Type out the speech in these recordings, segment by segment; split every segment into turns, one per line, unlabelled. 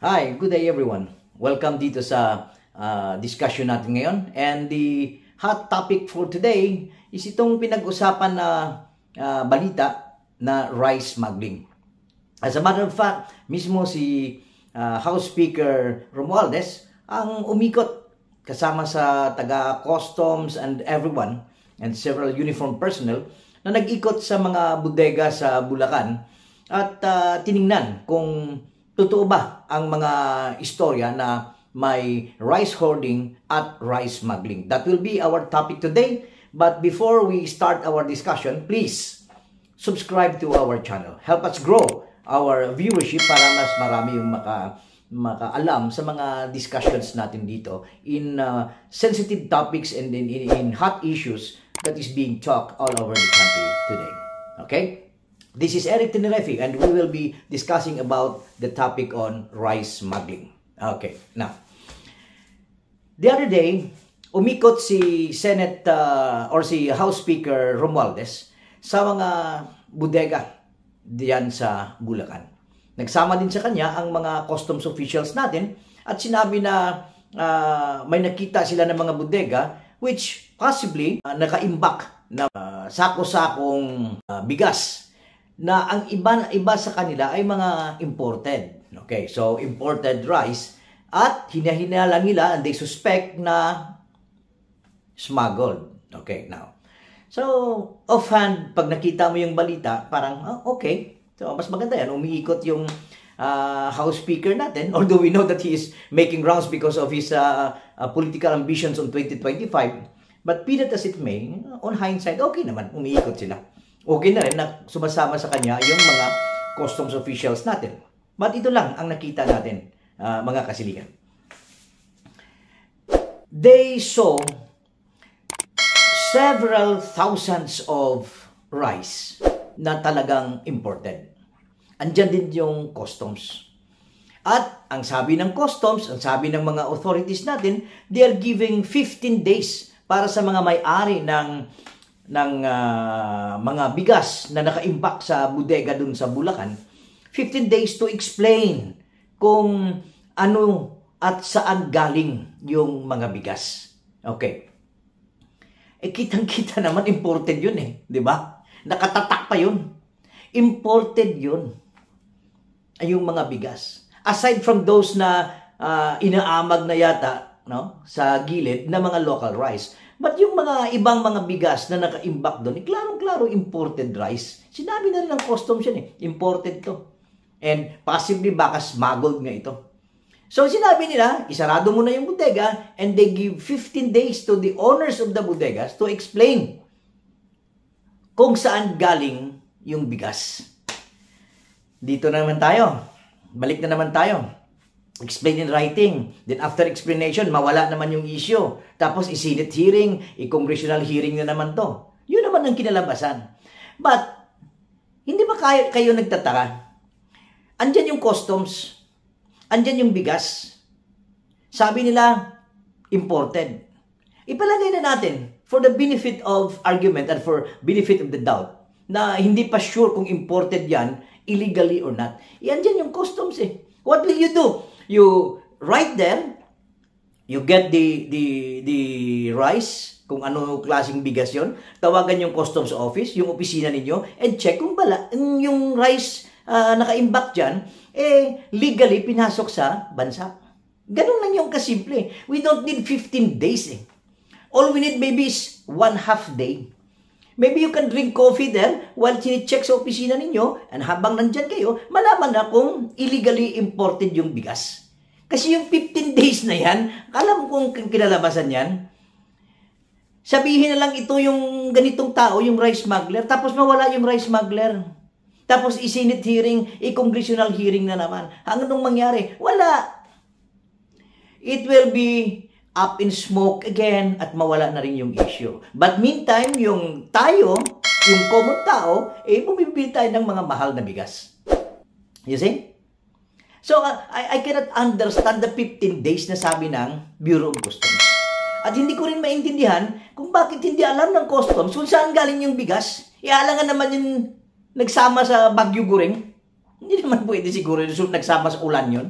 Hi, good day everyone. Welcome dito sa uh, discussion natin ngayon. And the hot topic for today is itong pinag-usapan na uh, balita na rice smuggling. As a matter of fact, mismo si uh, House Speaker Romualdez ang umikot kasama sa taga customs and everyone and several uniformed personnel na nag-ikot sa mga bodega sa Bulacan at uh, tiningnan kung Totoo ba ang mga istorya na may rice hoarding at rice smuggling? That will be our topic today. But before we start our discussion, please subscribe to our channel. Help us grow our viewership para mas marami yung maka makaalam sa mga discussions natin dito in uh, sensitive topics and in, in, in hot issues that is being talked all over the country today. Okay? This is Eric Tenerefi and we will be discussing about the topic on rice smuggling. Okay, now. The other day, umikot si Senate uh, or si House Speaker Romualdez sa mga bodega diyan sa Bulacan. Nagsama din sa kanya ang mga customs officials natin at sinabi na uh, may nakita sila ng mga bodega which possibly uh, nakaimbak na uh, sako-sakong uh, bigas na ang iba, iba sa kanila ay mga imported. Okay, so imported rice at hinahinala nila and they suspect na smuggled. Okay, now. So, offhand, pag nakita mo yung balita, parang, oh, okay. So, mas maganda yan. Umiikot yung uh, House Speaker natin. Although we know that he is making rounds because of his uh, uh, political ambitions on 2025. But be that as it may, on hindsight, okay naman. Umiikot sila okay na rin na sumasama sa kanya yung mga customs officials natin. But ito lang ang nakita natin, uh, mga kasiligan. They saw several thousands of rice na talagang important. Andyan din yung customs. At ang sabi ng customs, ang sabi ng mga authorities natin, they are giving 15 days para sa mga may-ari ng ng uh, mga bigas na naka-impact sa bodega dun sa Bulacan, 15 days to explain kung ano at saan galing yung mga bigas. Okay. Eh kitang-kita naman imported yun eh, 'di ba? Nakatatak pa yun. Imported yun. Ay yung mga bigas. Aside from those na uh, inaamag na yata no, sa gilid na mga local rice. But yung mga ibang mga bigas na naka-imbak doon, eh, klarong-klaro imported rice. Sinabi na rin ang customs yan eh, imported to. And possibly baka smuggled nga ito. So sinabi nila, isarado mo na yung bodega and they give 15 days to the owners of the bodegas to explain kung saan galing yung bigas. Dito na naman tayo. Balik na naman tayo explain in writing. Then after explanation, mawala naman yung issue. Tapos i-Senate hearing, i-congressional hearing na naman to. Yun naman ang kinalabasan. But, hindi ba kayo, kayo nagtataka? Andyan yung customs, andyan yung bigas. Sabi nila, imported. Ipalagay na natin, for the benefit of argument and for benefit of the doubt, na hindi pa sure kung imported yan, illegally or not. Yan eh, dyan yung customs eh. What will you do? you right there, you get the, the, the rice, kung ano klaseng bigas yon tawagan yung customs office, yung opisina ninyo, and check kung bala, yung rice uh, ah, naka-imbak diyan eh, legally pinasok sa bansa. Ganun lang yung kasimple. We don't need 15 days eh. All we need maybe is one half day Maybe you can drink coffee there while chine-check sa opisina ninyo and habang nandyan kayo, malaman na kung illegally imported yung bigas. Kasi yung 15 days na yan, alam kong kinalabasan yan, sabihin na lang ito yung ganitong tao, yung rice smuggler, tapos mawala yung rice smuggler. Tapos isinit hearing, i-congressional hearing na naman. Hanggang anong mangyari? Wala. It will be up in smoke again at mawala na rin yung issue. But meantime, yung tayo, yung common tao, eh bumibili ng mga mahal na bigas. You see? So, uh, I, I cannot understand the 15 days na sabi ng Bureau of Customs. At hindi ko rin maintindihan kung bakit hindi alam ng customs kung saan galing yung bigas. Ialangan eh, naman yung nagsama sa Bagyo Guring. Hindi naman pwede siguro yung nagsama sa ulan yon.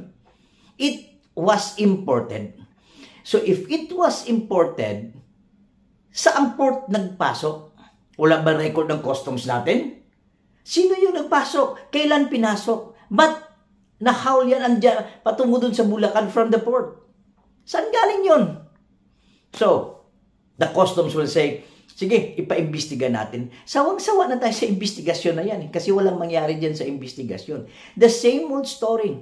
It was imported So if it was imported, saang port nagpasok? Wala ba record ng customs natin? Sino yung nagpasok? Kailan pinasok? But nahaul yan andyan, patungo dun sa Bulacan from the port. Saan galing yon? So, the customs will say, sige, ipaimbestiga natin. Sawang-sawa na tayo sa investigasyon na yan. Eh, kasi walang mangyari dyan sa investigasyon. The same old story.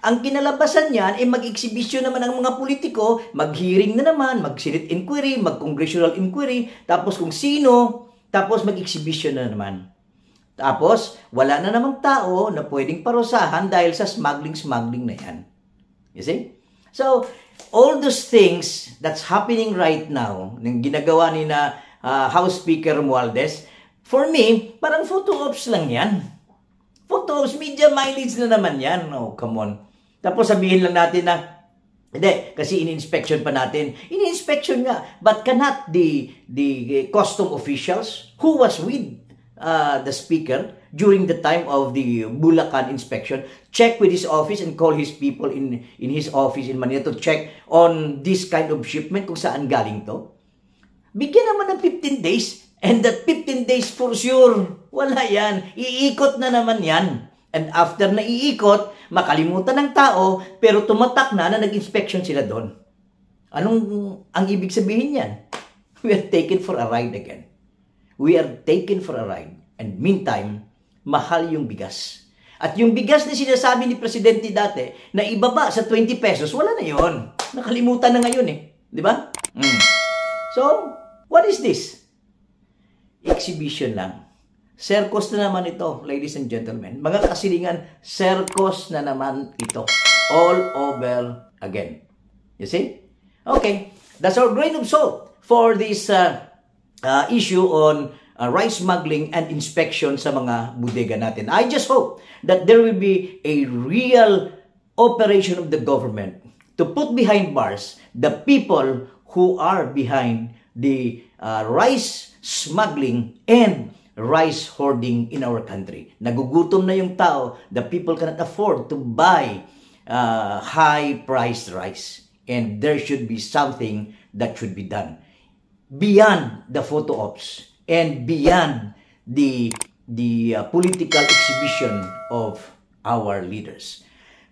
Ang kinalabasan niyan ay mag-exhibition naman ng mga politiko, mag-hearing na naman, mag-Senate inquiry, mag-congressional inquiry, tapos kung sino, tapos mag-exhibition na naman. Tapos, wala na namang tao na pwedeng parusahan dahil sa smuggling-smuggling na yan. You see? So, all those things that's happening right now, ng ginagawa ni na uh, House Speaker Mualdez, for me, parang photo ops lang yan. Photo ops, media mileage na naman yan. Oh, come on. Tapos sabihin lang natin na, hindi, kasi in-inspection pa natin. In-inspection nga, but cannot the, the custom officials who was with uh, the speaker during the time of the Bulacan inspection, check with his office and call his people in, in his office in Manila to check on this kind of shipment kung saan galing to. Bigyan naman ng 15 days and that 15 days for sure, wala yan. Iikot na naman yan. And after na iikot, makalimutan ng tao, pero tumatak na na nag-inspection sila doon. Anong ang ibig sabihin yan? We are taken for a ride again. We are taken for a ride. And meantime, mahal yung bigas. At yung bigas na sinasabi ni Presidente dati na ibaba sa 20 pesos, wala na yon. Nakalimutan na ngayon eh. Di ba? Mm. So, what is this? Exhibition lang. Circus na naman ito, ladies and gentlemen. Mga kasilingan, circus na naman ito. All over again. You see? Okay. That's our grain of salt for this uh, uh, issue on uh, rice smuggling and inspection sa mga bodega natin. I just hope that there will be a real operation of the government to put behind bars the people who are behind the uh, rice smuggling and rice hoarding in our country. Nagugutom na yung tao. The people cannot afford to buy uh, high-priced rice. And there should be something that should be done. Beyond the photo ops and beyond the, the uh, political exhibition of our leaders.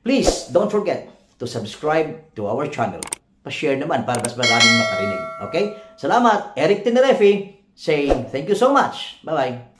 Please, don't forget to subscribe to our channel. Pa-share naman para mas maraming makarinig. Okay? Salamat, Eric Tenerefe. saying thank you so much. Bye-bye.